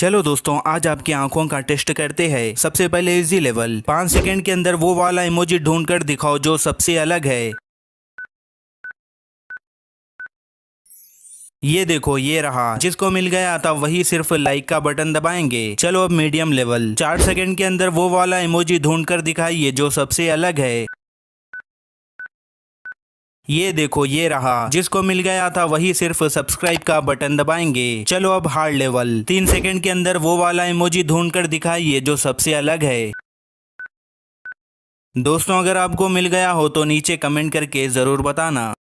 चलो दोस्तों आज आपकी आंखों का टेस्ट करते हैं सबसे पहले इजी लेवल पांच सेकेंड के अंदर वो वाला इमोजी ढूंढ कर दिखाओ जो सबसे अलग है ये देखो ये रहा जिसको मिल गया था वही सिर्फ लाइक का बटन दबाएंगे चलो अब मीडियम लेवल चार सेकंड के अंदर वो वाला इमोजी ढूंढ कर दिखाइए जो सबसे अलग है ये देखो ये रहा जिसको मिल गया था वही सिर्फ सब्सक्राइब का बटन दबाएंगे चलो अब हार्ड लेवल तीन सेकंड के अंदर वो वाला इमोजी ढूंढ कर दिखाइए जो सबसे अलग है दोस्तों अगर आपको मिल गया हो तो नीचे कमेंट करके ज़रूर बताना